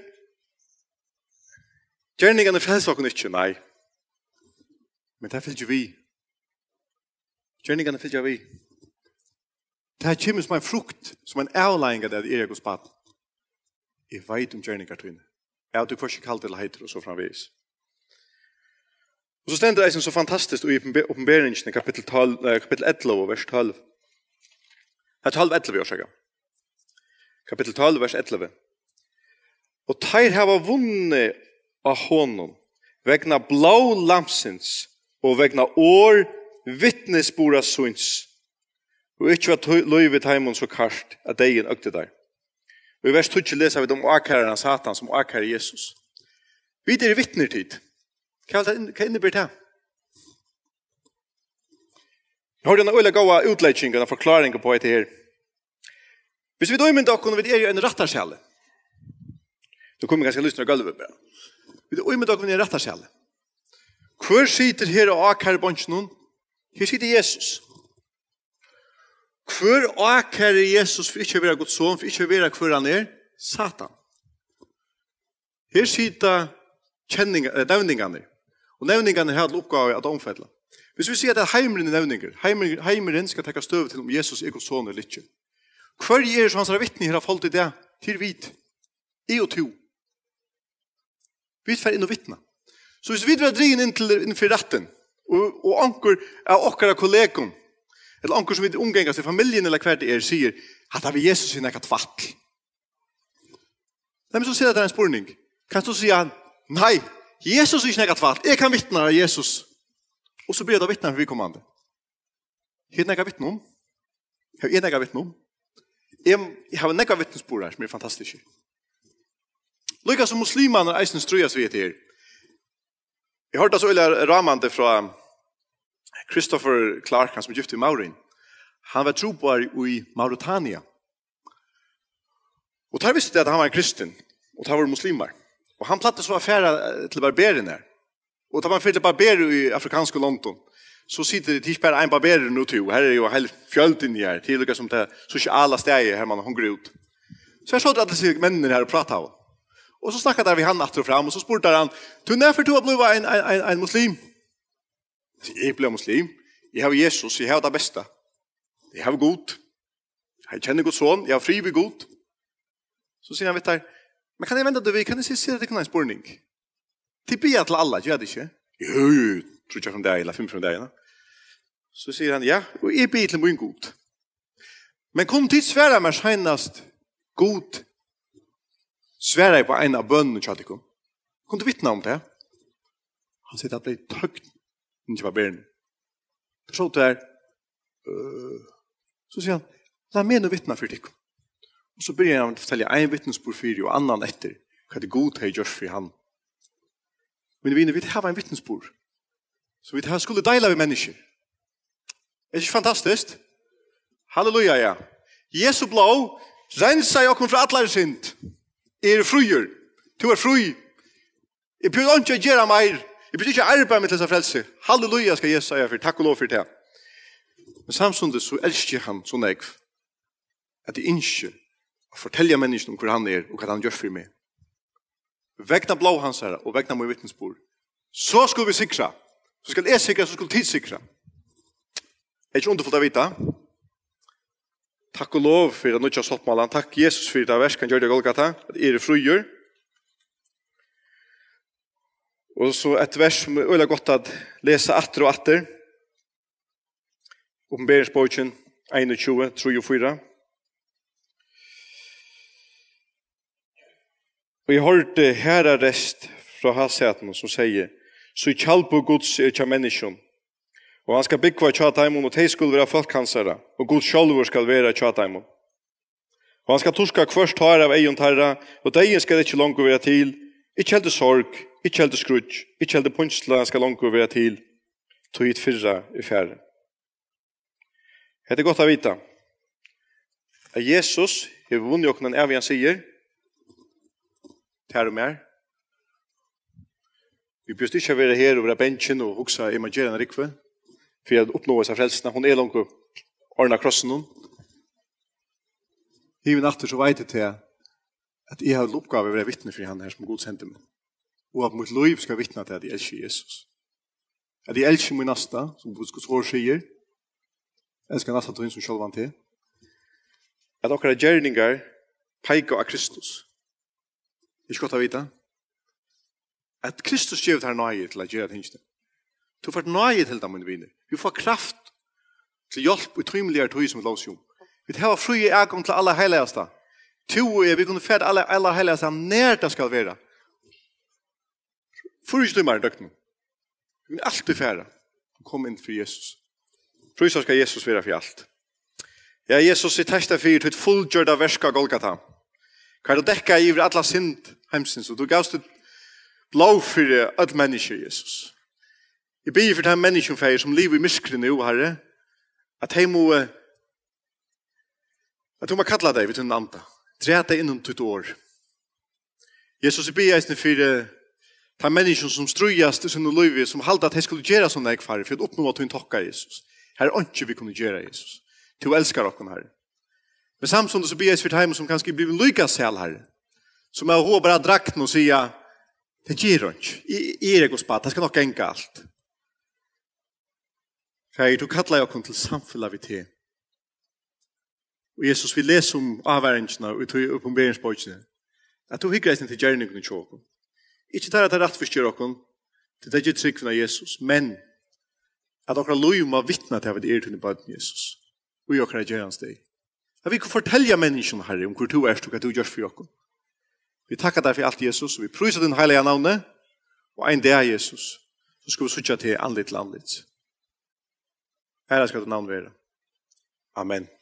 gjerninger er felsakken ikke, nei. Men det er fyllt jo vi. Gjerninger fyllt jo vi. fyllt jo vi. Det här kommer som en frukt, som en avlängning av det i Egos er bad. Jag vet om um kärningar till henne. Jag tycker först att jag kallar till heiter och så framvis. Och så ständer det som är så fantastiskt i uppenberingen i kapitel 11 och vers 12. Det är 12 11 vi har sagt. Kapitel 12, vers 11. Och det här var av honom vägna blå lampsins, och vägna år vittnesbora syns. Og ikke var i heimen så kart at degen økte der. Og i vers 20 leser vi om um akkæren av Satan som akkærer Jesus. Vi er vittner tid. Hva innebærer det? Jeg har denne øyne gode utleggingen og forklaringen på etter her. Hvis vi da imen dere, når vi er i en rattarskjelle, så kommer vi ganske lyst til å gulve på det. Hvis vi da imen dere, når vi er i en Hvor sitter her og akkærer bansjen noen? Her sitter Jesus. Jesus. Hvor åker Jesus for ikke å være Guds son, for ikke å være hvor han er? Satan. Her sitter kjenninger, eh, nevningene. Og nevningene har hatt oppgave at omfettet. Hvis vi sier at det er heimeren i nevninger, heimeren, skal tekke støve til om um Jesus er god son eller ikke. Hvor er som hans vittne her har falt i det? Til hvit. I og to. Vi er inn og vittne. Så hvis vi drar drigen inn til innenfor retten, og, og anker av okkara kollegaen, Eller anker som vi omgjengar seg i familien eller hver det er, sier at det er Jesus sin ekkert fatt. Det er så sier at det er en spurning. Kan du sier han, nei, Jesus er ikke ekkert fatt. Jeg kan vittne av Jesus. Og så blir det å vittne av vi kommer an det. Jeg har ikke vittne om. Jeg har ikke vittne om. Jeg har ikke vittne spore her som er fantastisk. Lykke som muslimene er eisen strøyest vi er Jeg har hørt det så ille ramene fra Christopher Clark, han som er gifte i Maurin, han var trobar i Mauritania. Og der visste det at han var en og der var muslimar. Og han platte så affæra eh, til barberen der. Og tar man fyrir barberen i afrikanske London, så sitter det ikke bare en barberi nu til, og her er jo heil fjöldin i her, til og som det er sushi ala steg her man har ut. Så jeg så er sånn at alle mennene her og av. Og så snakket vi han atter og frem, og så spurte han, «Tunnefer, du har blivet en, en, en muslim?» Jeg ble muslim. Jeg har Jesus, jeg har det beste. Jeg har god. Jeg kjenner god sånn, jeg har fri ved god. Så sier han, vet du, men kan jeg vente deg, kan jeg si, si det til en spørning? De blir til alle, gjør det ikke? Jo, jo, tror jeg ikke om det er, eller fem fra deg. Ja. Så sier han, ja, og jeg blir til min god. Men kom til svære med senest god, svære på en av bønnen, kjør det ikke? Kun til vittne om um det? Han sier, det blir tøgt ikke var bedre. Så det er, så sier han, la meg noe vittne for deg. Og så begynner han å fortelle en vittnesbord for deg og annen etter hva det gode jeg gjør for han. Men vi vil ha en vittnesbord. Så vi tar skulle deila vi mennesker. Er ikke fantastisk? Halleluja, ja. Jesu blå, rensa jeg kom fra atler sint. Er fruer. Du er fru. Jeg prøver ikke å gjøre meir. Det betyr ikke arbeid med til seg frelse. Halleluja skal Jesus seg for, takk og lov for det. Men samsundet så elsker han så nekv at jeg innskjer å fortelle mennesken om hvor han er og hva han gjør for meg. Vegna blå hans her og vegna mye vittnesbor. Så skal vi sikra. Så skal jeg sikra, så skal tid sikra. Det er ikke underfullt å vite. Takk og lov for det er noe som har stått med alle. Takk Jesus for det er verskene gjør det i Golgata. Det er det frugjør. Og så et vers som er veldig godt at lese atter og atter. Oppenberingsbogen 21, 34. og jeg hørte herre rest fra halsheten som sier «Så kjall på gods er kjall menneskjøn, og han skal bygge hva kjall teimen, og teg skulle være folkhansere, og Guds kjallver skal være kjall teimen. Og han skal tuske hva først tar av egen tarra, og de skal ikke langt være til, ikke helt sorg, Ikkje aldri skruddj, ikkje aldri pundsla, han skal langt gå til tå hit fyrra i færden. Het er godt å vita at Jesus um er vond i åknen av hva han sier til herre og mær. Vi bjøst ikkje å være herre og være bensjen og oksa i Magierna rikve fyrra å oppnå oss av frälsninga. Hon er langt gå, ordna krossen hon. Iven after så veit jeg til at jeg har lovgavet å være vittnefri, han er som god senter meg og at mot liv skal vittna til at jeg elsker Jesus. At jeg elsker min nasta, som Guds Guds år sier, elsker nasta til henne som sjølvan til, at er gjerningar peika av Kristus. Vi er godt å vite. At Kristus gjev her nøye til at gjerra tingene. Du får nøye til dem, mine viner. Du får kraft til hjelp og trymelig er tog som et lovsjom. Vi tar fri i ægong til alle heiligaste. Tog er vi kunne fære alle heiligaste nær det skal være. Ja. Fyrir ikke du mer døgn. Du kan alltid fære. kom inn for Jesus. Fyrir ikke skal Jesus være for alt. Ja, Jesus i testa fyrir til et fullgjørda verska golgata. Hva er du dekka i hver alla sind heimsins og du gavst et blå fyrir öll menneske Jesus. Jeg byr fyrir til menneske eh, um fyrir som liv i miskri nu herre at heim og at he må kalla deg he må anda. at innom må kall at he må kall at he ta mennesken som strujast i sinne løyvi, som halda at hei skulle gjera sånne ekvarri, for at oppnå at hun tokka Jesus. Her er vi kunne gjera Jesus. Du elskar okkon her. Men samsom det så bygges vi til som kanskje blir lykka sel her, som er hår bara drakten og sier, det gjer i er ekos bat, det skal nok enka alt. Hei, du kallar okkon til samfylla vi til. Og Jesus, vi leser om avverengene og i uppenberingsbordet, um at du hyggreis til gjerningene til okkon. Ikke tar at det er rett for styrer det er ikke trygg for Jesus, men at dere lov må vittne til at det er um til bare Jesus, og dere er gjerne steg. At vi kan fortelle menneskene her om hvor du er, og hva du gjør for dere. Vi takker deg for alt, Jesus, og vi priser din heilige navne og en dag, Jesus, så skal vi sitte til andre til andre. Her skal du navn være. Amen.